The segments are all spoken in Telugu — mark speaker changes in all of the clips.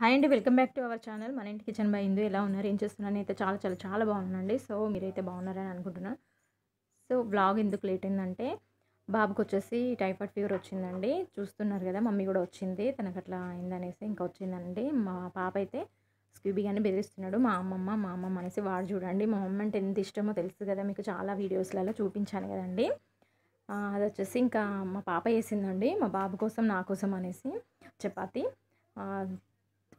Speaker 1: హాయ్ అండి welcome back to our channel మన ఇంటి కిచెన్ బై ఇందు ఎలా ఉన్నారు ఏం చేస్తున్నాను అయితే చాలా చాలా చాలా బాగున్నానండి సో మీరైతే బాగున్నారని అనుకుంటున్నాను సో బ్లాగ్ ఎందుకు లేట్ అయిందంటే బాబుకి వచ్చేసి టైఫాయిడ్ ఫీవర్ వచ్చిందండి చూస్తున్నారు కదా మమ్మీ కూడా వచ్చింది తనకు అట్లా అయిందనేసి ఇంకా వచ్చిందండి మా పాప అయితే స్క్యూబీ అని బెదిరిస్తున్నాడు మా అమ్మమ్మ మా అమ్మమ్మ అనేసి వాడు చూడండి మా అమ్మ అంటే ఎంత ఇష్టమో తెలుసు కదా మీకు చాలా వీడియోస్లలో చూపించాను కదండి అది వచ్చేసి ఇంకా మా పాప వేసిందండి మా బాబు కోసం నా కోసం అనేసి చపాతి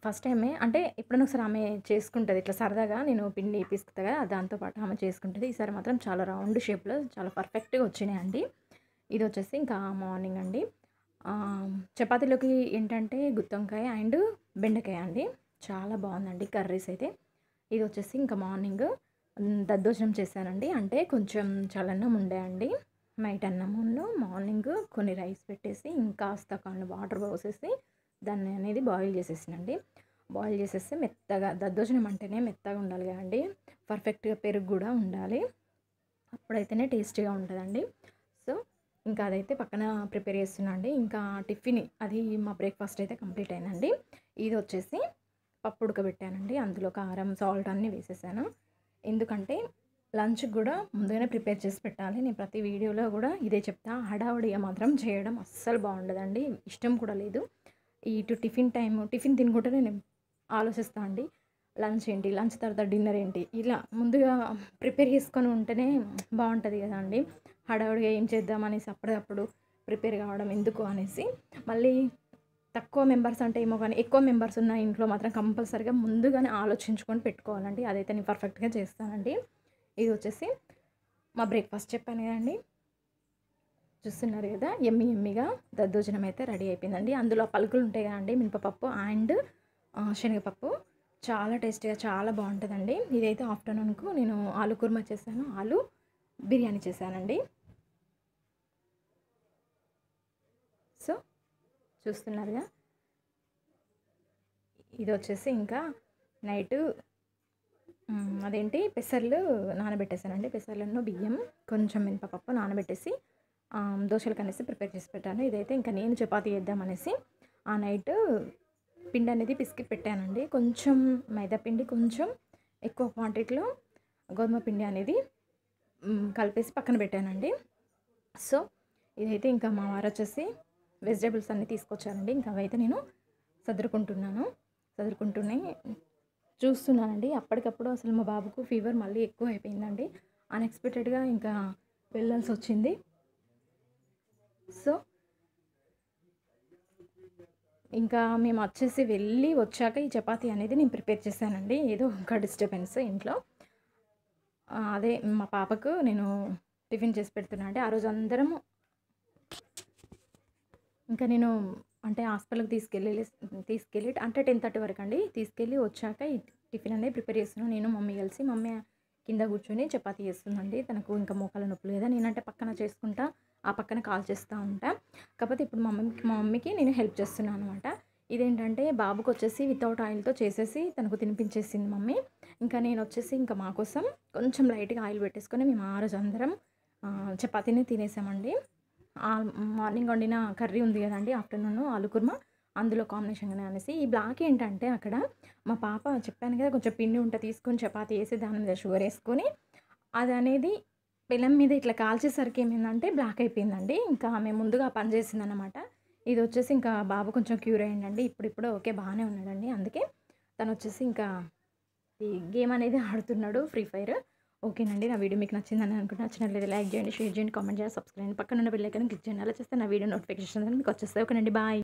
Speaker 1: ఫస్ట్ టైమే అంటే ఎప్పుడైనా ఒకసారి ఆమె చేసుకుంటుంది ఇట్లా సరదాగా నేను పిండి పిసుకుతా కదా దాంతోపాటు ఆమె చేసుకుంటుంది ఈసారి మాత్రం చాలా రౌండ్ షేప్లో చాలా పర్ఫెక్ట్గా వచ్చినాయండి ఇది వచ్చేసి ఇంకా మార్నింగ్ అండి చపాతీలోకి ఏంటంటే గుత్తంకాయ అండ్ బెండకాయ అండి చాలా బాగుందండి కర్రీస్ అయితే ఇది వచ్చేసి ఇంకా మార్నింగ్ దద్దోజనం చేశానండి అంటే కొంచెం చలనం ఉండేయండి నైట్ అన్నం ముందు మార్నింగ్ కొన్ని రైస్ పెట్టేసి ఇంకా కాస్త కొన్ని వాటర్ పోసేసి దాన్ని అనేది బాయిల్ చేసేసినండి బాయిల్ చేసేస్తే మెత్తగా దద్దోజనం అంటేనే మెత్తగా ఉండాలి కదండి పర్ఫెక్ట్గా పెరుగు కూడా ఉండాలి అప్పుడైతేనే టేస్టీగా ఉంటుందండి సో ఇంకా అదైతే పక్కన ప్రిపేర్ చేస్తున్నాండి ఇంకా టిఫిన్ అది మా బ్రేక్ఫాస్ట్ అయితే కంప్లీట్ అయిందండి ఇది వచ్చేసి పప్పు ఉడకబెట్టానండి అందులో కారం సాల్ట్ అన్నీ వేసేసాను ఎందుకంటే లంచ్ కూడా ముందుగానే ప్రిపేర్ చేసి పెట్టాలి నేను ప్రతి వీడియోలో కూడా ఇదే చెప్తా హడావుడిగా మాత్రం చేయడం అస్సలు బాగుండదండి ఇష్టం కూడా లేదు ఇటు టిఫిన్ టైము టిఫిన్ తినుకుంటే నేను ఆలోచిస్తా అండి లంచ్ ఏంటి లంచ్ తర్వాత డిన్నర్ ఏంటి ఇలా ముందుగా ప్రిపేర్ చేసుకొని ఉంటేనే బాగుంటుంది కదా అండి హడావుడిగా ఏం చేద్దాం అనేసి అప్పటికప్పుడు ప్రిపేర్ కావడం ఎందుకు అనేసి మళ్ళీ తక్కువ మెంబర్స్ అంటే ఏమో కానీ ఎక్కువ మెంబర్స్ ఉన్న ఇంట్లో మాత్రం కంపల్సరీగా ముందుగానే ఆలోచించుకొని పెట్టుకోవాలండి అదైతే నేను పర్ఫెక్ట్గా చేస్తానండి ఇది వచ్చేసి మా బ్రేక్ఫాస్ట్ చెప్పాను కదండి చూస్తున్నారు కదా ఎమ్మి ఎమ్మిగా దద్దోజనం అయితే రెడీ అయిపోయిందండి అందులో పలుకులు ఉంటాయి కదండి మినపపప్పు అండ్ శనగపప్పు చాలా టేస్టీగా చాలా బాగుంటుందండి ఇదైతే ఆఫ్టర్నూన్కు నేను ఆలు కుర్మా చేశాను ఆలు బిర్యానీ చేశానండి సో చూస్తున్నారుగా ఇది వచ్చేసి ఇంకా నైటు అదేంటి పెసర్లు నానబెట్టేశానండి పెసర్లను బియ్యం కొంచెం మినపపప్పు నానబెట్టేసి దోశలకు అనేసి ప్రిపేర్ చేసి పెట్టాను ఇదైతే ఇంకా నేను చపాతీ వేద్దామనేసి ఆ నైట్ పిండి అనేది పిసికి పెట్టానండి కొంచెం మైదా పిండి కొంచెం ఎక్కువ క్వాంటిటీలో గోధుమ పిండి అనేది కలిపేసి పక్కన పెట్టానండి సో ఇదైతే ఇంకా మా వారు వచ్చేసి వెజిటేబుల్స్ అన్నీ తీసుకొచ్చారండి ఇంకా అవైతే నేను సదురుకుంటున్నాను చదువుకుంటూనే చూస్తున్నానండి అప్పటికప్పుడు అసలు మా బాబుకు ఫీవర్ మళ్ళీ ఎక్కువ అయిపోయిందండి అన్ఎక్స్పెక్టెడ్గా ఇంకా వెళ్ళాల్సి వచ్చింది సో ఇంకా మేము వచ్చేసి వెళ్ళి వచ్చాక ఈ చపాతీ అనేది నేను ప్రిపేర్ చేశానండి ఏదో ఒక డిస్టర్బెన్స్ ఇంట్లో అదే మా పాపకు నేను టిఫిన్ చేసి పెడుతున్నాను అంటే ఆ రోజు అందరము ఇంకా నేను అంటే హాస్పిటల్కి తీసుకెళ్ళి తీసుకెళ్ళి అంటే టెన్ థర్టీ వరకు అండి తీసుకెళ్ళి వచ్చాక టిఫిన్ అనేది ప్రిపేర్ చేస్తున్నాను నేను మమ్మీ కలిసి మమ్మీ కింద కూర్చొని చపాతీ చేస్తుందండి తనకు ఇంకా మోకాల నొప్పి లేదా నేనంటే పక్కన చేసుకుంటా ఆ పక్కన కాల్ చేస్తూ ఉంటా కాకపోతే ఇప్పుడు మా మమ్మీకి మా మమ్మీకి నేను హెల్ప్ చేస్తున్నాను అనమాట ఇదేంటంటే బాబుకి వచ్చేసి వితౌట్ ఆయిల్తో చేసేసి తనకు తినిపించేసింది మమ్మీ ఇంకా నేను వచ్చేసి ఇంకా మా కోసం కొంచెం లైట్గా ఆయిల్ పెట్టేసుకొని మేము ఆ రోజు అందరం చపాతీని తినేసామండి మార్నింగ్ వండిన కర్రీ ఉంది కదండి ఆఫ్టర్నూన్ ఆలు కుర్మా అందులో కాంబినేషన్ కానీ అనేసి ఈ బ్లాక్ ఏంటంటే అక్కడ మా పాప చెప్పాను కదా కొంచెం పిండి ఉంటే తీసుకొని చపాతి వేసి దాని మీద షుగర్ వేసుకొని అది అనేది పిల్లం మీద ఇట్లా కాల్చేసరికి ఏమైందంటే బ్లాక్ అయిపోయిందండి ఇంకా ఆమె ముందుగా పని చేసిందనమాట ఇది వచ్చేసి ఇంకా బాబు కొంచెం క్యూర్ ఇప్పుడు ఇప్పుడిప్పుడు ఓకే బాగానే ఉన్నాడండి అందుకే తను వచ్చేసి ఇంకా ఈ గేమ్ అనేది ఆడుతున్నాడు ఫ్రీ ఫైర్ ఓకేనండి నా వీడియో మీకు నచ్చిందని అనుకుంటే నచ్చినట్లయితే లైక్ చేయండి షేర్ చేయండి కామెంట్ చేయండి సబ్స్క్రైబ్ పక్కన ఉన్న బిల్లైకన్ క్లిక్ చేయండి అలా చేస్తే నా వీడియో నోటిఫికేషన్ మీకు వచ్చేస్తాయి ఓకేనండి బాయ్